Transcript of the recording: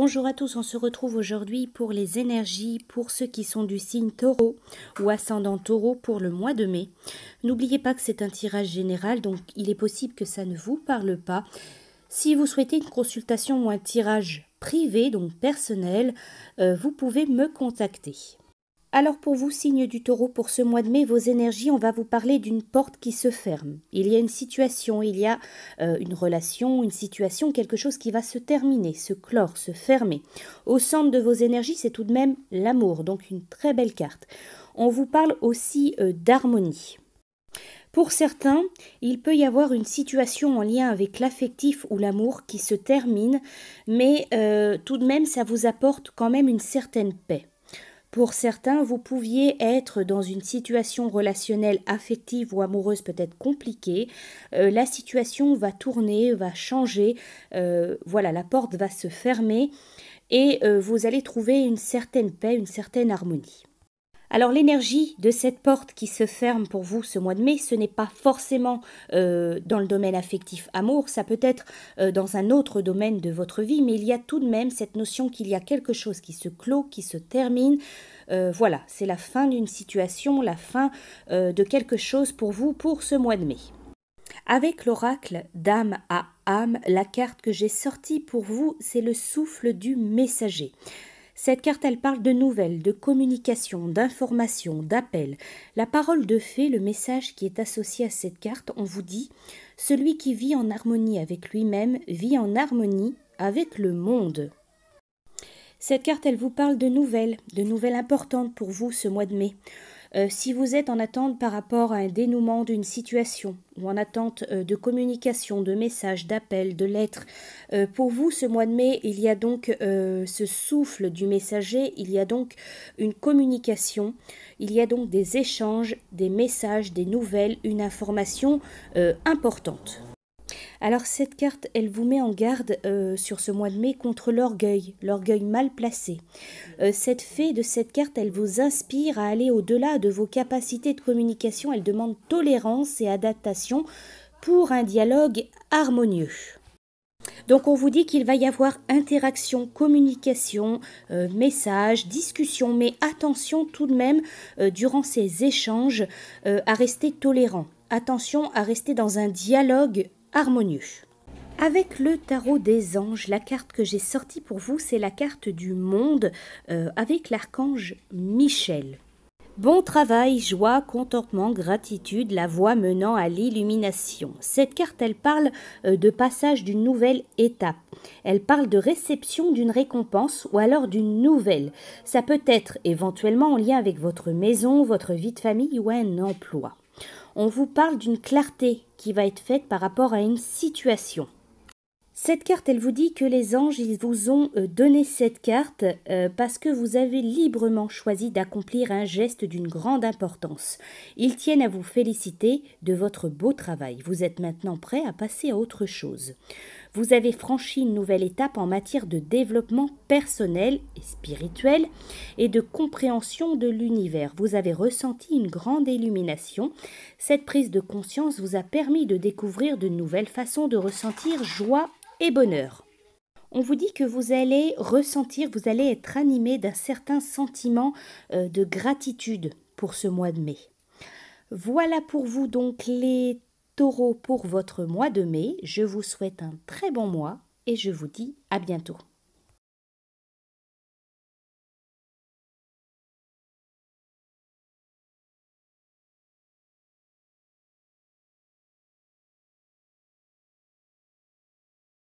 Bonjour à tous, on se retrouve aujourd'hui pour les énergies pour ceux qui sont du signe taureau ou ascendant taureau pour le mois de mai. N'oubliez pas que c'est un tirage général, donc il est possible que ça ne vous parle pas. Si vous souhaitez une consultation ou un tirage privé, donc personnel, euh, vous pouvez me contacter. Alors pour vous, signe du taureau, pour ce mois de mai, vos énergies, on va vous parler d'une porte qui se ferme. Il y a une situation, il y a euh, une relation, une situation, quelque chose qui va se terminer, se clore, se fermer. Au centre de vos énergies, c'est tout de même l'amour, donc une très belle carte. On vous parle aussi euh, d'harmonie. Pour certains, il peut y avoir une situation en lien avec l'affectif ou l'amour qui se termine, mais euh, tout de même, ça vous apporte quand même une certaine paix. Pour certains, vous pouviez être dans une situation relationnelle affective ou amoureuse peut-être compliquée. Euh, la situation va tourner, va changer. Euh, voilà, la porte va se fermer et euh, vous allez trouver une certaine paix, une certaine harmonie. Alors l'énergie de cette porte qui se ferme pour vous ce mois de mai, ce n'est pas forcément euh, dans le domaine affectif amour, ça peut être euh, dans un autre domaine de votre vie, mais il y a tout de même cette notion qu'il y a quelque chose qui se clôt, qui se termine. Euh, voilà, c'est la fin d'une situation, la fin de quelque chose pour vous pour ce mois de mai. Avec l'oracle d'âme à âme, la carte que j'ai sortie pour vous, c'est le souffle du messager. Cette carte, elle parle de nouvelles, de communication, d'information, d'appel. La parole de fait, le message qui est associé à cette carte, on vous dit Celui qui vit en harmonie avec lui-même vit en harmonie avec le monde. Cette carte, elle vous parle de nouvelles, de nouvelles importantes pour vous ce mois de mai. Euh, si vous êtes en attente par rapport à un dénouement d'une situation ou en attente euh, de communication, de messages, d'appels, de lettres, euh, pour vous, ce mois de mai, il y a donc ce souffle du messager, il y a donc une communication, il y a donc des échanges, des messages, des nouvelles, une information importante. Alors cette carte, elle vous met en garde euh, sur ce mois de mai contre l'orgueil, l'orgueil mal placé. Euh, cette fée de cette carte, elle vous inspire à aller au-delà de vos capacités de communication, elle demande tolérance et adaptation pour un dialogue harmonieux. Donc on vous dit qu'il va y avoir interaction, communication, euh, message, discussion, mais attention tout de même durant ces échanges à rester tolérant. Attention à rester dans un dialogue harmonieux. Avec le tarot des anges, la carte que j'ai sortie pour vous, c'est la carte du monde euh, avec l'archange Michel. Bon travail, joie, contentement, gratitude, la voie menant à l'illumination. Cette carte, elle parle euh, de passage d'une nouvelle étape. Elle parle de réception d'une récompense ou alors d'une nouvelle. Ça peut être éventuellement en lien avec votre maison, votre vie de famille ou un emploi on vous parle d'une clarté qui va être faite par rapport à une situation. Cette carte, elle vous dit que les anges, ils vous ont euh, donné cette carte euh, parce que vous avez librement choisi d'accomplir un geste d'une grande importance. Ils tiennent à vous féliciter de votre beau travail. Vous êtes maintenant prêt à passer à autre chose vous avez franchi une nouvelle étape en matière de développement personnel et spirituel et de compréhension de l'univers. Vous avez ressenti une grande illumination. Cette prise de conscience vous a permis de découvrir de nouvelles façons de ressentir joie et bonheur on vous dit que vous allez ressentir, vous allez être animé d'un certain sentiment euh, de gratitude pour ce mois de mai. Voilà pour vous donc les Taureau pour votre mois de mai, je vous souhaite un très bon mois et je vous dis à bientôt.